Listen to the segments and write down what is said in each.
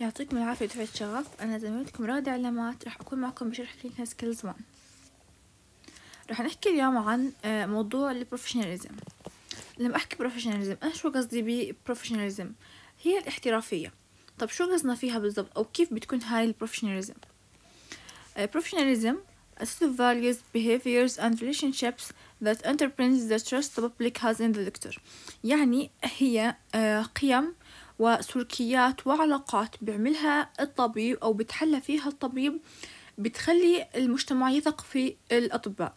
يعطيكم العافية دفعة شغف أنا زميلتكم رادة علامات راح أكون معكم بشرح كلينيكال سكيلز 1 راح نحكي اليوم عن آه، موضوع البروفيشناليزم لما أحكي بروفيشناليزم أنا شو قصدي ببروفيشناليزم هي الاحترافية طب شو قصدنا فيها بالضبط أو كيف بتكون هاي البروفيشناليزم البروفيشناليزم آه، a set of values, behaviors and relationships that underpins the trust the public has in the doctor يعني هي آه، قيم وسلوكيات وعلاقات بيعملها الطبيب أو بتحلى فيها الطبيب بتخلي المجتمع يثق في الأطباء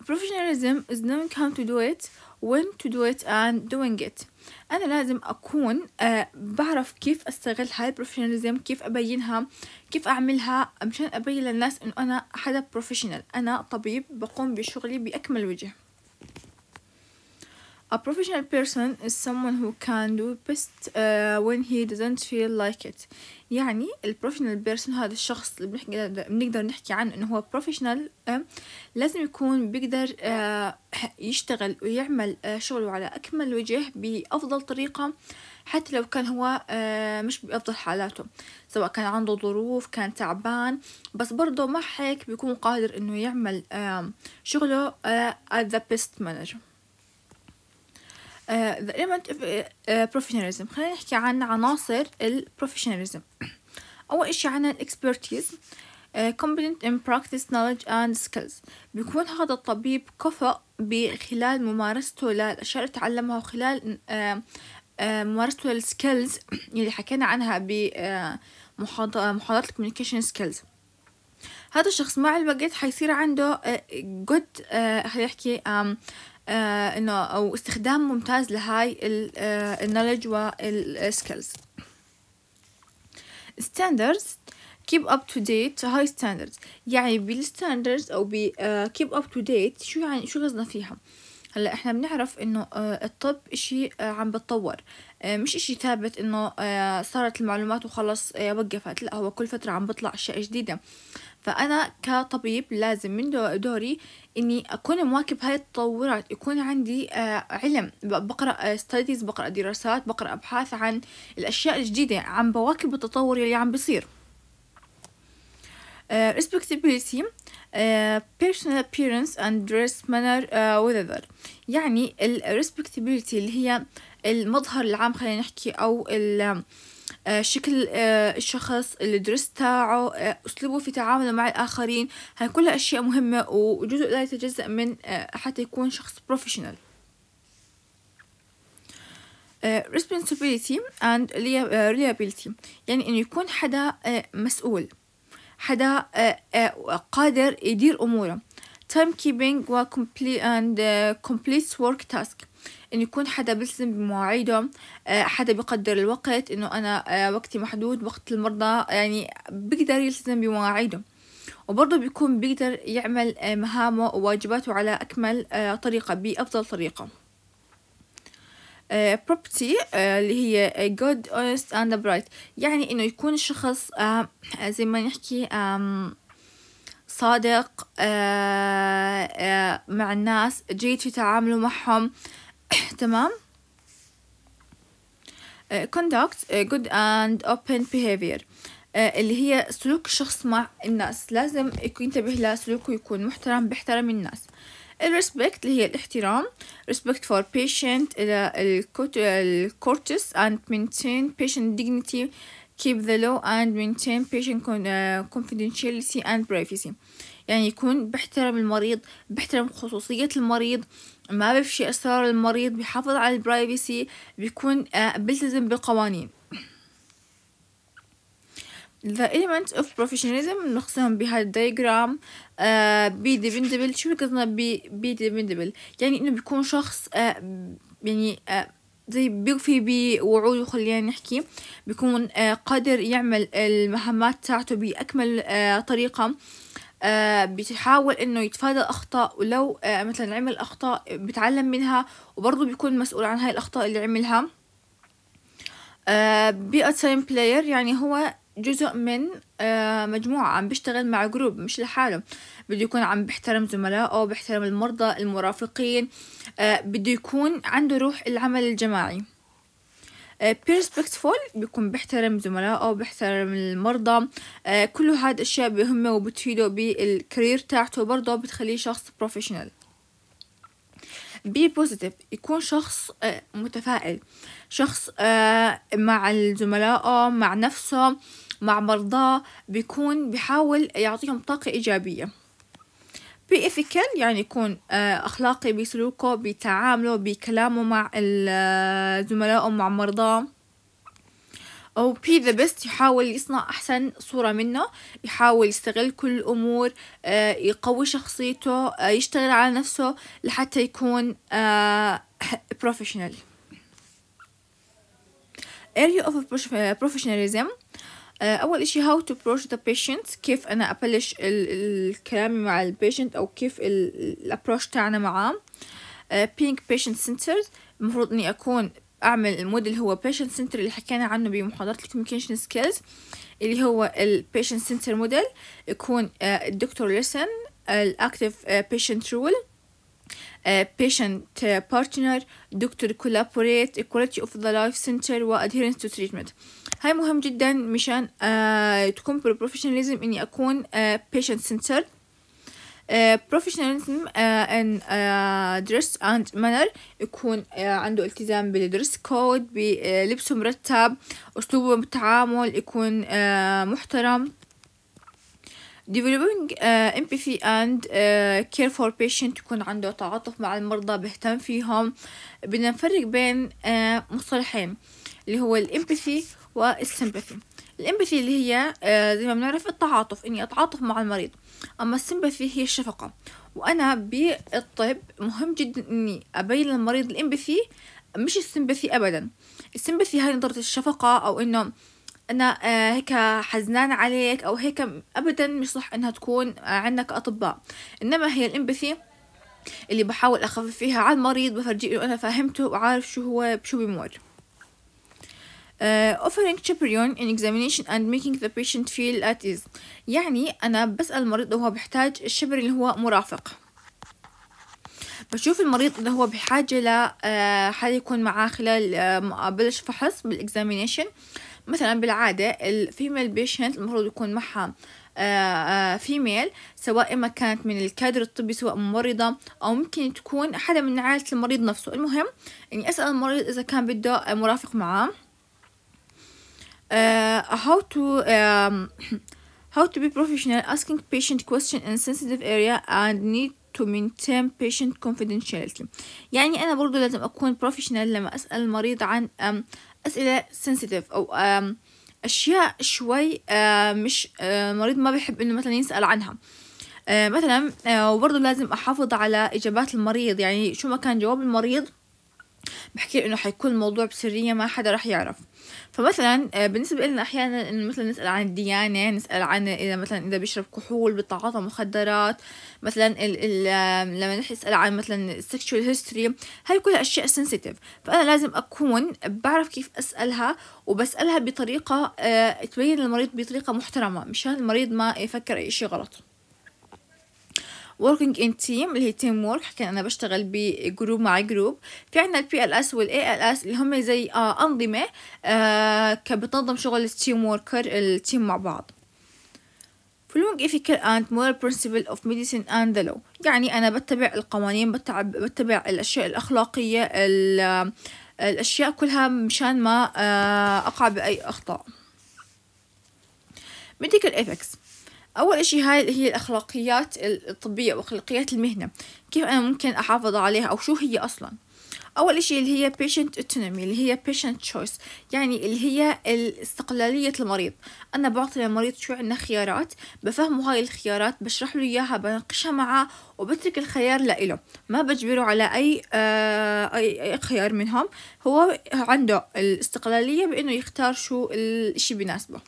professionalism is knowing how to do it when to do it and doing it أنا لازم أكون آه، بعرف كيف أستغل هاي البروفيشناليزم كيف أبينها كيف أعملها مشان أبين للناس إنه أنا حدا بروفيشنال أنا طبيب بقوم بشغلي بأكمل وجه A professional person is someone who can do best uh, when he doesn't feel like it يعني ال professional person هذا الشخص اللي بنقدر بنقدر نحكي عنه انه هو professional uh, لازم يكون بيقدر uh, يشتغل ويعمل uh, شغله على اكمل وجه بافضل طريقة حتى لو كان هو uh, مش بافضل حالاته سواء كان عنده ظروف كان تعبان بس برضه مع هيك بيكون قادر انه يعمل uh, شغله uh, at the best manager ذا element of professionalism خلينا نحكي عن عناصر البروفيشناليزم أول إشي عنا الإكسبرتيز آه، competent in practice knowledge and skills بيكون هذا الطبيب كفء بخلال ممارسته للأشياء اللي تعلمها وخلال آه، آه، ممارسته للسكيلز اللي حكينا عنها بمحاضرة الكوميونيكيشن سكيلز هذا الشخص مع الوقت حيصير عنده جود خلينا نحكي آه، انه او استخدام ممتاز لهاي النولج والسكيلز ستاندردز keep up to date هاي ستاندردز يعني بالستاندردز او ب uh, keep up to date شو يعني شو قصدنا فيها هلا احنا بنعرف انه آه، الطب اشي عم بتطور مش اشي ثابت انه صارت المعلومات وخلص وقفت لا هو كل فترة عم بطلع اشياء جديدة فأنا كطبيب لازم من دوري إني أكون مواكب هاي التطورات يكون عندي آه، علم بقرأ ستاديز آه، بقرأ دراسات بقرأ أبحاث عن الأشياء الجديدة عم بواكب التطور اللي عم بصير Uh, آه، respectability uh, personal appearance and dress manner uh, whatever يعني ال اللي هي المظهر العام خلينا نحكي أو ال آه، شكل آه، الشخص الدرس تاعه آه، أسلوبه في تعامله مع الآخرين هاي كلها أشياء مهمة وجزء لا يتجزأ من حتى يكون شخص بروفيشنال responsibility and reliability يعني إنه يكون حدا مسؤول حدا قادر يدير أموره time keeping و complete and completes work task انه يكون حدا بيلتزم بمواعيده آه، حدا بيقدر الوقت انه انا آه، وقتي محدود وقت المرضى يعني بيقدر يلتزم بمواعيده وبرضه بيكون بيقدر يعمل آه، مهامه وواجباته على أكمل طريقة بأفضل طريقة بروبتي اللي هي جود honest اند برايت يعني انه يكون الشخص زي ما نحكي صادق مع الناس جيد في تعامله معهم تمام conduct good and open behavior اللي هي سلوك الشخص مع الناس لازم ينتبه لسلوكه يكون محترم بيحترم الناس الريسبكت اللي هي الاحترام respect for patient courteous and maintain patient dignity keep the law and maintain patient confidentiality and privacy يعني يكون بيحترم المريض بيحترم خصوصية المريض ما بفشي أسرار المريض بحافظ على البرايفسي بيكون آه، بيلتزم بالقوانين The elements of professionalism نقسم بها الديجرام آه، بي ديبندبل شو قصدنا بي بي ديبندبل يعني انه بيكون شخص آه، يعني زي بيوفي بوعوده خلينا نحكي بيكون قادر يعمل المهمات تاعته بأكمل طريقة آه، بيحاول انه يتفادى الاخطاء ولو آه، مثلا عمل اخطاء بتعلم منها وبرضه بيكون مسؤول عن هاي الاخطاء اللي عملها آه، بيئة تيم بلاير يعني هو جزء من مجموعة عم بيشتغل مع جروب مش لحاله بده يكون عم بيحترم زملائه بيحترم المرضى المرافقين بده يكون عنده روح العمل الجماعي بيرسبكتفول آه، بيكون بيحترم زملائه بيحترم المرضى آه، كل هاد الأشياء بهمه وبتفيده بالكارير تاعته برضه بتخليه شخص بروفيشنال بي بوزيتيف يكون شخص آه، متفائل شخص مع الزملاء مع نفسه مع مرضاه بيكون بيحاول يعطيهم طاقة إيجابية بي ethical يعني يكون آه، أخلاقي بسلوكه بتعامله بكلامه مع آه، زملائه مع مرضاه أو بي ذا بيست يحاول يصنع أحسن صورة منه يحاول يستغل كل الأمور آه، يقوي شخصيته يشتغل على نفسه لحتى يكون بروفيشنال area of professionalism اول اشي how to approach the patient كيف انا ابلش ال الكلام مع البيشنت او كيف ال الابروش تاعنا معاه being patient centered المفروض اني اكون اعمل الموديل هو patient center اللي حكينا عنه بمحاضرة communication skills اللي هو ال patient سنتر model يكون الدكتور listen ال active patient بيشنت رول patient partner دكتور collaborate quality of the life center و adherence to treatment هاي مهم جدا مشان آه تكون بروفيشناليزم اني اكون آه patient centered آه ان آه، and آه، dress and manner يكون آه، عنده التزام بالدرس كود بلبسه مرتب اسلوبه بالتعامل يكون محترم developing uh, empathy and uh, care for patient يكون عنده تعاطف مع المرضى بيهتم فيهم بدنا نفرق بين uh, مصطلحين اللي هو الامباثي والسمبثي الامباثي اللي هي آه، زي ما بنعرف التعاطف اني اتعاطف مع المريض اما السمبثي هي الشفقه وانا بالطب مهم جدا اني ابين للمريض الامباثي مش السمبثي ابدا السمبثي هاي نظره الشفقه او انه انا آه، هيك حزنان عليك او هيك ابدا مش صح انها تكون آه، عندنا كاطباء انما هي الامباثي اللي بحاول اخفف فيها على المريض بفرجيه انه انا فهمته وعارف شو هو بشو بيمر uh, offering chaperone in examination and making the patient feel at ease يعني أنا بسأل المريض وهو بيحتاج الشبر اللي هو مرافق بشوف المريض إذا هو بحاجة ل حد آه، يكون معاه خلال آه، مقابلة فحص بالإكزامينيشن مثلا بالعادة الفيميل بيشنت المفروض يكون معها فيميل سواء ما كانت من الكادر الطبي سواء ممرضة أو ممكن تكون حدا من عائلة المريض نفسه المهم إني أسأل المريض إذا كان بده مرافق معاه uh, how to um, how to be professional asking patient question in sensitive area and need to maintain patient confidentiality يعني أنا برضو لازم أكون professional لما أسأل المريض عن um, أسئلة sensitive أو um, أشياء شوي uh, مش uh, مريض ما بيحب إنه مثلا يسأل عنها uh, مثلا uh, وبرضو لازم أحافظ على إجابات المريض يعني شو ما كان جواب المريض بحكي انه حيكون الموضوع بسرية ما حدا رح يعرف فمثلا آه، بالنسبة لنا أحيانا إنه مثلا نسأل عن الديانة نسأل عن إذا مثلا إذا بيشرب كحول بيتعاطى مخدرات مثلا ال ال لما نسأل عن مثلا السكشوال هيستوري هاي كلها أشياء سنسيتيف فأنا لازم أكون بعرف كيف أسألها وبسألها بطريقة آه، تبين للمريض بطريقة محترمة مشان المريض ما يفكر أي شيء غلط working in team اللي هي team work حكينا أنا بشتغل بجروب مع جروب في عنا ال PLS وال ALS اللي هم زي آه، أنظمة آه، بتنظم شغل ال team worker ال team مع بعض following ethical and moral principle of medicine and the law يعني أنا بتبع القوانين بتعب بتبع الأشياء الأخلاقية آه، الأشياء كلها مشان ما أقع بأي أخطاء medical ethics أول إشي هاي هي الأخلاقيات الطبية وأخلاقيات المهنة كيف أنا ممكن أحافظ عليها أو شو هي أصلا أول إشي اللي هي patient autonomy اللي هي patient choice يعني اللي هي الاستقلالية المريض أنا بعطي للمريض شو عندنا خيارات بفهمه هاي الخيارات بشرح له إياها بناقشها معاه وبترك الخيار لإله ما بجبره على أي, آه أي, أي خيار منهم هو عنده الاستقلالية بإنه يختار شو الإشي بناسبه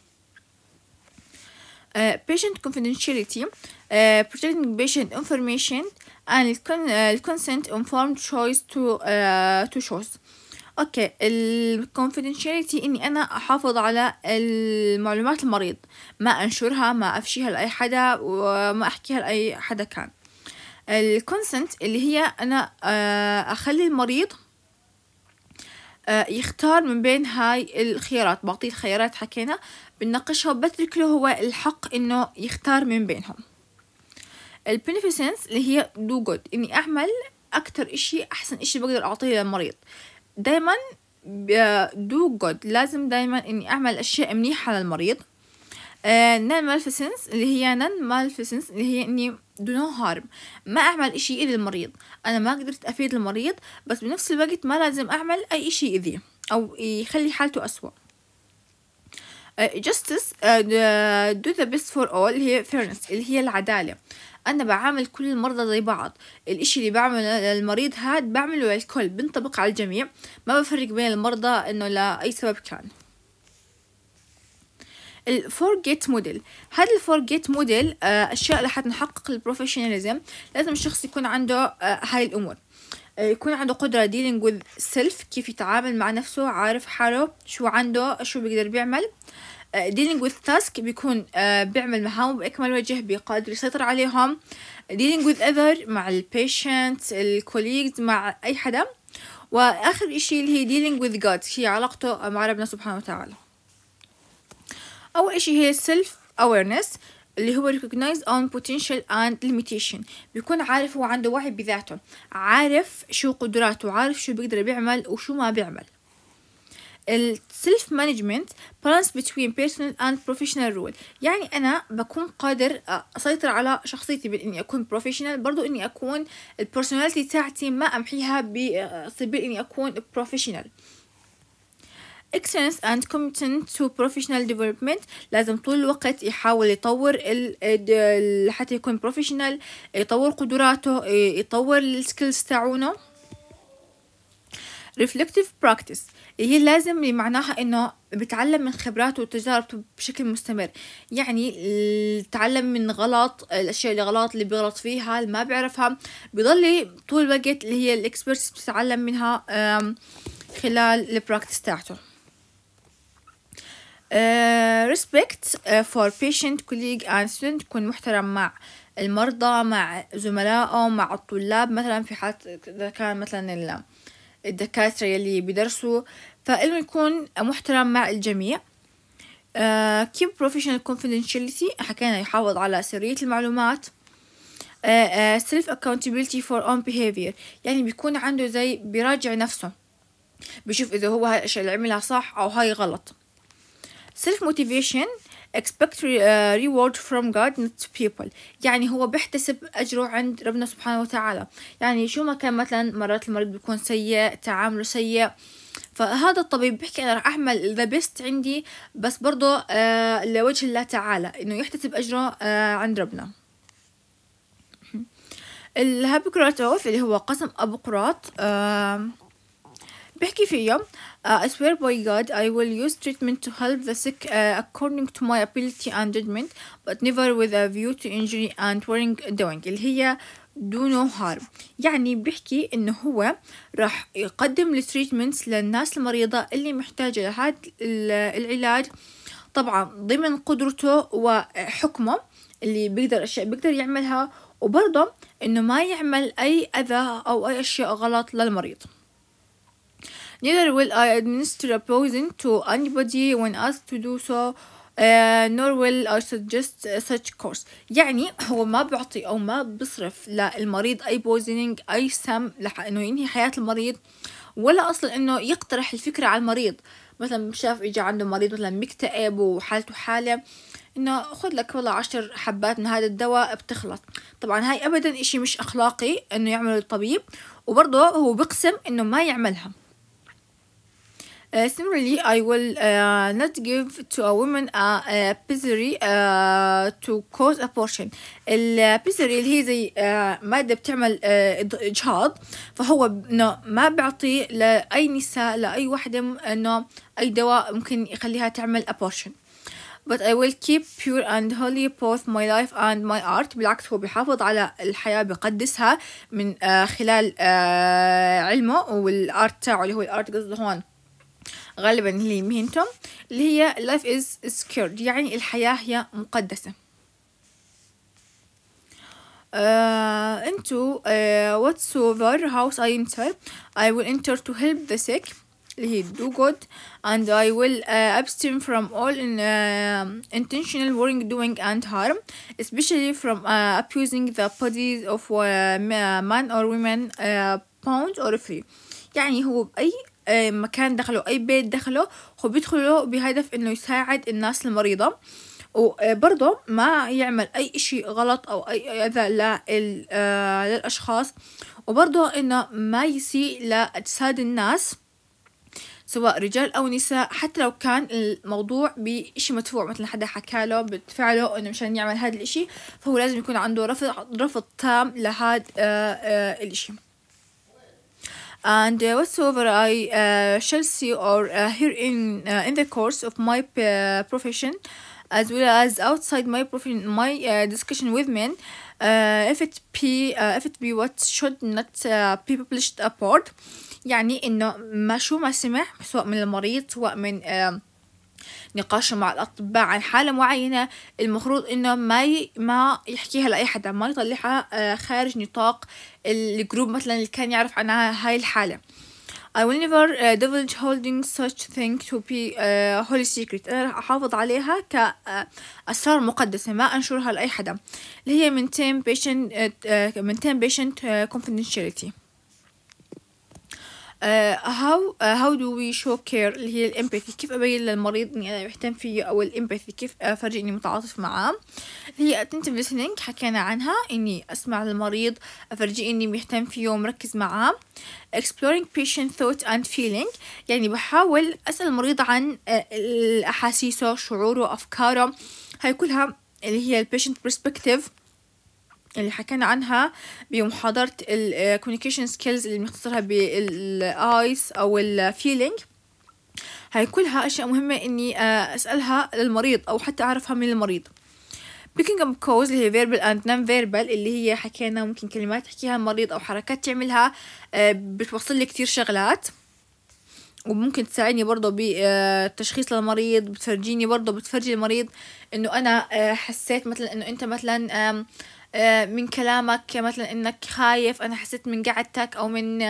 آه، patient confidentiality آه، protecting patient information and آه، consent informed choice to to choose اوكي الكونفيدنشاليتي اني انا احافظ على المعلومات المريض ما انشرها ما افشيها لاي حدا وما احكيها لاي حدا كان الكونسنت اللي هي انا اخلي المريض يختار من بين هاي الخيارات بعطيه الخيارات حكينا بنناقشها وبترك له هو الحق انه يختار من بينهم البنفيسنس اللي هي دو جود اني اعمل اكتر اشي احسن اشي بقدر اعطيه للمريض دايما دو جود لازم دايما اني اعمل اشياء منيحة للمريض نان آه، مالفيسنس اللي هي نان مالفيسنس اللي هي اني دو نو هارم ما اعمل اشي إذي المريض انا ما قدرت افيد المريض بس بنفس الوقت ما لازم اعمل اي اشي إذي او يخلي حالته اسوأ Uh, justice دو ذا بيست فور اول هي فيرنس اللي هي العدالة أنا بعامل كل المرضى زي بعض الإشي اللي بعمله للمريض هاد بعمله للكل بنطبق على الجميع ما بفرق بين المرضى إنه لأي سبب كان الفور جيت موديل هذا الفور جيت موديل اشياء لحتى نحقق البروفيشناليزم لازم الشخص يكون عنده uh, هاي الامور آه، يكون عنده قدرة dealing with self كيف يتعامل مع نفسه عارف حاله شو عنده شو بيقدر بيعمل آه، dealing with task بيكون آه، بيعمل مهام بأكمل وجه بيقدر يسيطر عليهم dealing with other مع ال patients ال colleagues مع أي حدا وآخر إشي اللي هي dealing with God هي علاقته مع ربنا سبحانه وتعالى أول إشي هي self awareness اللي هو recognize own potential and limitation بيكون عارف هو عنده وعي بذاته عارف شو قدراته عارف شو بيقدر بيعمل وشو ما بيعمل self مانجمنت بالانس between بيرسونال اند بروفيشنال رول يعني انا بكون قادر اسيطر على شخصيتي بإني اكون بروفيشنال برضو اني اكون personality تاعتي ما امحيها بسبيل آه، اني اكون بروفيشنال excellence اند commitment تو بروفيشنال ديفلوبمنت لازم طول الوقت يحاول يطور ال حتى يكون بروفيشنال يطور قدراته يطور السكيلز تاعونه reflective practice هي لازم اللي معناها انه بتعلم من خبراته وتجاربته بشكل مستمر يعني تعلم من غلط الاشياء اللي غلط اللي بيغلط فيها اللي ما بيعرفها بيضل طول الوقت اللي هي الاكسبرتس بتتعلم منها خلال البراكتس تاعته ريسبكت فور بيشنت كوليج اند ستودنت يكون محترم مع المرضى مع زملائه مع الطلاب مثلا في حالة إذا كان مثلا الدكاترة يلي بيدرسوا فإنه يكون محترم مع الجميع كيب آه، بروفيشنال professional حكينا يحافظ على سرية المعلومات سيلف آه، uh, آه، self accountability for own behavior يعني بيكون عنده زي بيراجع نفسه بشوف إذا هو هاي الأشياء اللي عملها صح أو هاي غلط self motivation expect uh, reward from God not people يعني هو بيحتسب أجره عند ربنا سبحانه وتعالى يعني شو ما كان مثلا مرات المريض بيكون سيء تعامله سيء فهذا الطبيب بيحكي أنا رح أعمل ذا بيست عندي بس برضه آه لوجه الله تعالى إنه يحتسب أجره آه عند ربنا الهابوكراتوف اللي هو قسم أبو قراط بحكي فيها آه، I swear by God I will use treatment to help the sick uh, according to my ability and judgment but never with a view to injury and worrying doing اللي هي do no harm يعني بحكي انه هو راح يقدم التريتمنت للناس المريضة اللي محتاجة لهذا العلاج طبعا ضمن قدرته وحكمه اللي بيقدر اشياء بيقدر يعملها وبرضه انه ما يعمل اي اذى او اي اشياء غلط للمريض Neither will I administer a poison to anybody when asked to do so Uh, nor will I suggest uh, such course يعني هو ما بعطي أو ما بصرف للمريض أي بوزنينج أي سم لح إنه ينهي حياة المريض ولا أصلا إنه يقترح الفكرة على المريض مثلا شاف إجا عنده مريض مثلا مكتئب وحالته حالة إنه خذ لك والله عشر حبات من هذا الدواء بتخلص طبعا هاي أبدا إشي مش أخلاقي إنه يعمله الطبيب وبرضه هو بقسم إنه ما يعملها Uh, similarly, I will uh, not give to a woman a, a pizzeri uh, to cause abortion. البيسري اللي هي زي uh, مادة بتعمل إجهاض uh, فهو إنه ما بيعطي لأي نساء لأي وحدة إنه أي دواء ممكن يخليها تعمل abortion. but I will keep pure and holy both my life and my art بالعكس هو بيحافظ على الحياة بيقدسها من آه، خلال آه، علمه والارت تاعه اللي هو الارت قصده هون غالبا اللي مهنتهم اللي هي life is secured يعني الحياة هي مقدسة uh, into uh, whatsoever house I enter I will enter to help the sick اللي هي do good and I will uh, abstain from all in, uh, intentional wrongdoing and harm especially from uh, abusing the bodies of uh, man or women uh, pound or free يعني هو بأي آه، مكان دخله أي بيت دخله هو بيدخله بهدف إنه يساعد الناس المريضة وبرضه ما يعمل أي إشي غلط أو أي أذى آه، للأشخاص وبرضه إنه ما يسيء لأجساد الناس سواء رجال أو نساء حتى لو كان الموضوع بإشي مدفوع مثلا حدا حكى له إنه مشان يعمل هذا الإشي فهو لازم يكون عنده رفض رفض تام لهذا آه، الإشي and uh, whatsoever I uh, shall see or uh, hear in in the course of my profession as well as outside my profession my discussion with men if it be if it be what should not be published abroad يعني انه ما شو ما سمع سواء من المريض سواء من نقاش مع الأطباء عن حالة معينة المفروض إنه ما ي... ما يحكيها لأي حدا ما يطلعها آه، خارج نطاق الجروب مثلا اللي كان يعرف عنها هاي الحالة I will never uh, divulge holding such thing to be uh, holy secret أنا راح أحافظ عليها كأسرار مقدسة ما أنشرها لأي حدا اللي هي maintain patient uh, maintain patient confidentiality هاو هاو دو وي شو كير اللي هي الامباثي كيف ابين للمريض اني انا بهتم فيه او الامباثي كيف افرجي اني متعاطف معاه اللي هي اتنتف listening حكينا عنها اني اسمع للمريض افرجي اني مهتم فيه ومركز معاه exploring patient thought and feeling يعني بحاول اسال المريض عن آه، احاسيسه شعوره افكاره هاي كلها اللي هي البيشنت perspective اللي حكينا عنها بمحاضرة ال آه، communication skills اللي بنختصرها بال eyes او الفيلينج هاي كلها اشياء مهمه اني آه، اسالها للمريض او حتى اعرفها من المريض picking up كوز اللي هي verbal and non-verbal اللي هي حكينا ممكن كلمات تحكيها المريض أو حركات تعملها آه، بتوصل لي كتير شغلات وممكن تساعدني برضه بالتشخيص للمريض بتفرجيني برضه بتفرجي المريض انه انا حسيت مثلا انه انت مثلا آه، من كلامك مثلا انك خايف انا حسيت من قعدتك او من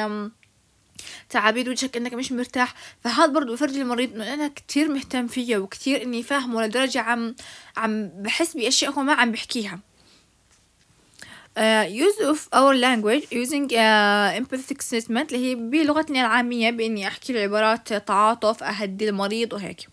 تعابير وجهك انك مش مرتاح فهذا برضو بفرجي المريض انه انا كتير مهتم فيه وكتير اني فاهمه لدرجة عم عم بحس باشياء هو ما عم بحكيها Uh, آه، use of our language using uh, empathetic statement اللي هي بلغتنا العامية بإني أحكي العبارات تعاطف أهدي المريض وهيك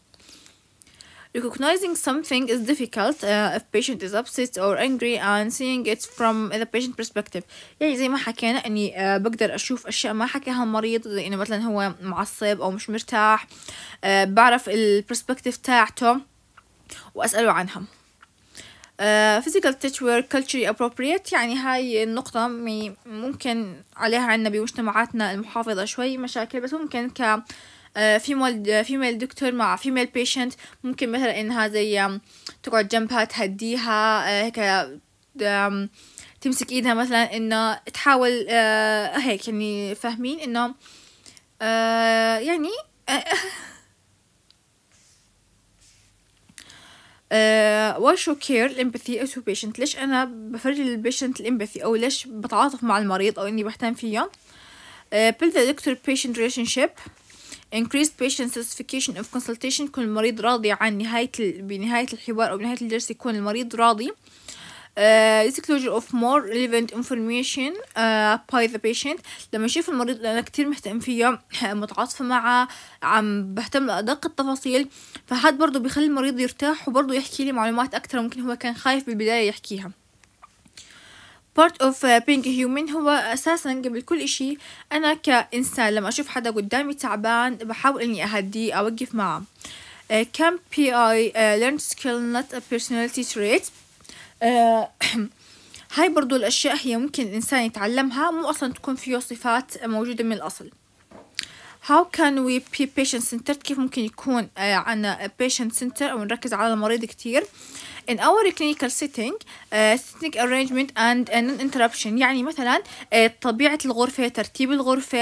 Recognizing something is difficult uh, if patient is upset or angry and seeing it from the patient perspective يعني زي ما حكينا اني uh, بقدر اشوف اشياء ما حكاها المريض زي انه مثلا هو معصب او مش مرتاح uh, بعرف البرسبكتيف تاعته واساله عنها آه، physical touch were culturally appropriate يعني هاي النقطة ممكن عليها عنا بمجتمعاتنا المحافظة شوي مشاكل بس ممكن ك uh, فيميل آه، فيميل آه، دكتور مع فيميل بيشنت ممكن مثلا انها زي تقعد جنبها تهديها آه، هيك تمسك ايدها مثلا انه تحاول هيك يعني فاهمين انه يعني وشو كير الامباثي تو بيشنت ليش انا بفرجي للبيشنت الامباثي او ليش بتعاطف مع المريض او اني بهتم فيه بيلد دكتور بيشنت ريليشن شيب increased patient satisfaction of consultation يكون المريض راضي عن نهاية بنهاية الحوار أو بنهاية الجلسة يكون المريض راضي uh, of more relevant information uh, by the patient لما أشوف المريض أنا كتير مهتم فيه متعاطفة معه عم بهتم لأدق التفاصيل فهاد برضو بيخلي المريض يرتاح وبرضو يحكي لي معلومات أكتر ممكن هو كان خايف بالبداية يحكيها بارت اوف بينج هيومن هو اساسا قبل كل اشي انا كانسان لما اشوف حدا قدامي تعبان بحاول اني اهديه اوقف معه كم بي اي learn skill not a personality trait uh, هاي برضو الاشياء هي ممكن الانسان يتعلمها مو اصلا تكون فيه صفات موجودة من الاصل how can we be patient centered كيف ممكن يكون عنا patient centered أو نركز على المريض كتير in our clinical setting uh, setting arrangement and non-interruption يعني مثلا طبيعة الغرفة ترتيب الغرفة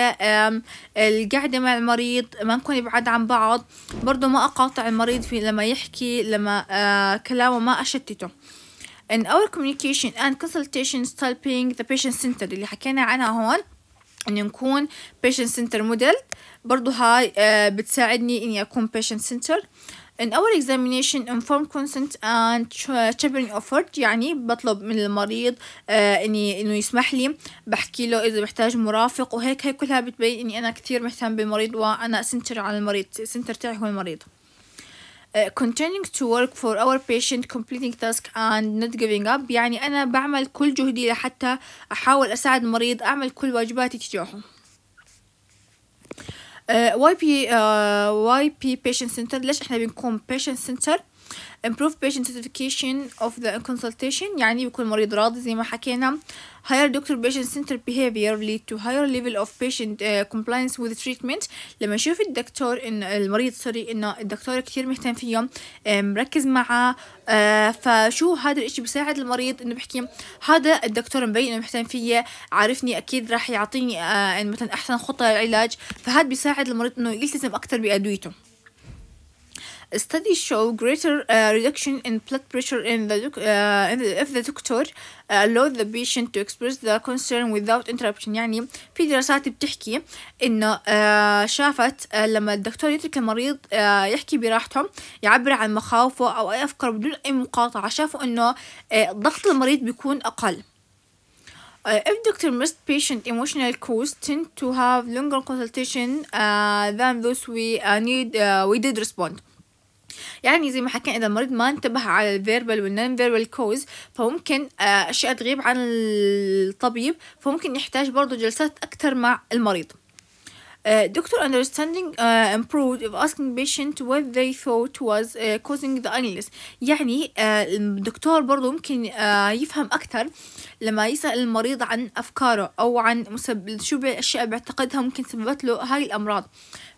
القعدة مع المريض ما نكون بعاد عن بعض برضو ما أقاطع المريض في لما يحكي لما كلامه ما أشتته in our communication and consultation helping the patient centered اللي حكينا عنها هون انه نكون patient center model برضو هاي آه، بتساعدني اني اكون patient center in our examination informed consent and children offered يعني بطلب من المريض آه اني انه يسمح لي بحكي له اذا بحتاج مرافق وهيك هي كلها بتبين اني انا كثير مهتم بالمريض وانا سنتر على المريض سنتر تاعي هو المريض continuing to work for our patient completing task and not giving up يعني أنا بعمل كل جهدي لحتى أحاول أساعد المريض أعمل كل واجباتي تجاهه be, uh, why be patient center ليش احنا بنكون patient center. improve patient satisfaction of the consultation يعني بيكون المريض راضي زي ما حكينا higher doctor patient centered behavior lead to higher level of patient uh, compliance with treatment لما يشوف الدكتور ان المريض سوري ان الدكتور كتير مهتم فيه um, مركز معاه uh, فشو هذا الاشي بيساعد المريض انه بحكي هذا الدكتور مبين انه مهتم فيا عارفني اكيد راح يعطيني uh, مثلا احسن خطه للعلاج فهذا بيساعد المريض انه يلتزم اكثر بادويته Studies show greater uh, reduction in blood pressure in the, uh, in the if the doctor allowed the patient to express the concern without interruption يعني في دراسات بتحكي إنه شافت لما الدكتور يترك المريض يحكي براحته يعبر عن مخاوفه أو أي أفكار بدون أي مقاطعة شافوا إنه ضغط المريض بيكون أقل. Uh, if doctor missed patient emotional cues tend to have longer consultation uh, than those we uh, need uh, we did respond يعني زي ما حكينا إذا المريض ما انتبه على الفيربال والنون فيربال كوز فممكن آه، أشياء تغيب عن الطبيب فممكن يحتاج برضه جلسات أكثر مع المريض آه، دكتور understanding uh, improved if asking patient what they thought was uh, causing the illness يعني uh, الدكتور برضه ممكن uh, يفهم أكثر لما يسأل المريض عن أفكاره أو عن مسبب شو الأشياء بعتقدها ممكن سببت له هاي الأمراض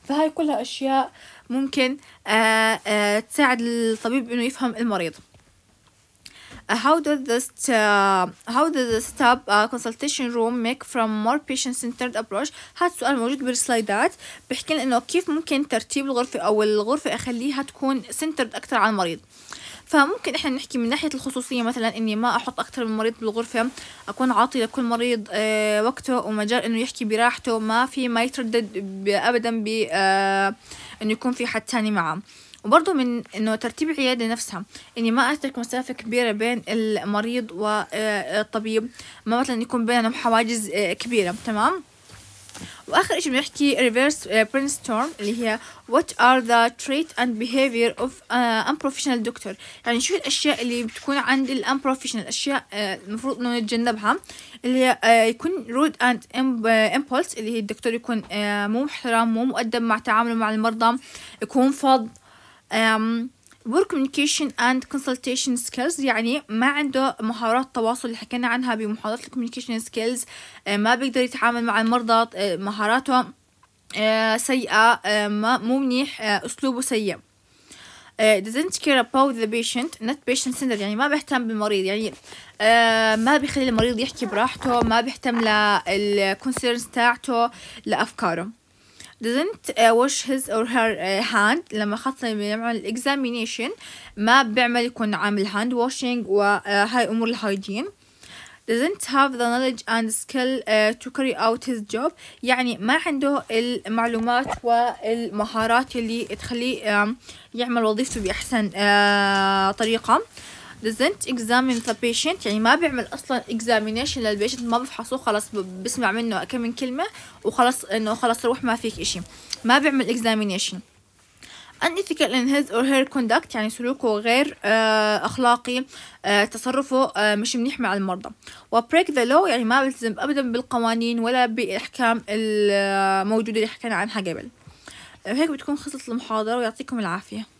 فهاي كلها أشياء uh, ممكن آه، آه، تساعد الطبيب انه يفهم المريض uh, how does this uh, how does the step uh, consultation room make from more patient centered approach هذا السؤال موجود بالسلايدات بحكي لنا انه كيف ممكن ترتيب الغرفه او الغرفه اخليها تكون centered اكثر على المريض uh, فممكن احنا نحكي من ناحيه الخصوصيه مثلا اني ما احط اكثر من مريض بالغرفه اكون عاطي لكل مريض آه وقته ومجال انه يحكي براحته ما في ما يتردد ابدا ب آه انه يكون في حد تاني معه وبرضه من انه ترتيب العياده نفسها اني ما اترك مسافه كبيره بين المريض والطبيب آه، ما مثلا يكون بينهم حواجز آه، كبيره تمام واخر شيء بنحكي reverse آه, brainstorm اللي هي what are the تريت and بيهافير of ان آه, unprofessional doctor يعني شو الاشياء اللي بتكون عند unprofessional اشياء uh, المفروض انه نتجنبها اللي هي uh, يكون رود and impulse اللي هي الدكتور يكون uh, مو محترم مو مؤدب مع تعامله مع المرضى يكون فظ um, work communication and consultation skills يعني ما عنده مهارات التواصل اللي حكينا عنها بمحاضرة الكوميونيكيشن سكيلز ما بيقدر يتعامل مع المرضى آه، مهاراته آه، سيئة آه، ما مو منيح أسلوبه سيء doesn't care about the patient not patient centered يعني ما بيهتم بالمريض يعني ما بيخلي المريض يحكي براحته ما بيهتم للكونسيرنز تاعته لأفكاره doesn't uh, wash his or her uh, hand لما خاصة لما يعمل examination ما بيعمل يكون عامل hand washing وهاي uh, أمور الهايجين doesn't have the knowledge and skill to carry out his job يعني ما عنده المعلومات والمهارات اللي تخليه um, يعمل وظيفته بأحسن طريقة doesn't examine the patient يعني ما بيعمل اصلا examination للبيشنت ما بفحصه خلاص بسمع منه كم من كلمه وخلاص انه خلاص روح ما فيك اشي ما بيعمل examination unethical in his or her conduct يعني سلوكه غير آه، أخلاقي آه، تصرفه آه، مش منيح مع المرضى و break the law يعني ما بيلتزم أبدا بالقوانين ولا بالأحكام الموجودة اللي حكينا عنها قبل هيك بتكون خلصت المحاضرة ويعطيكم العافية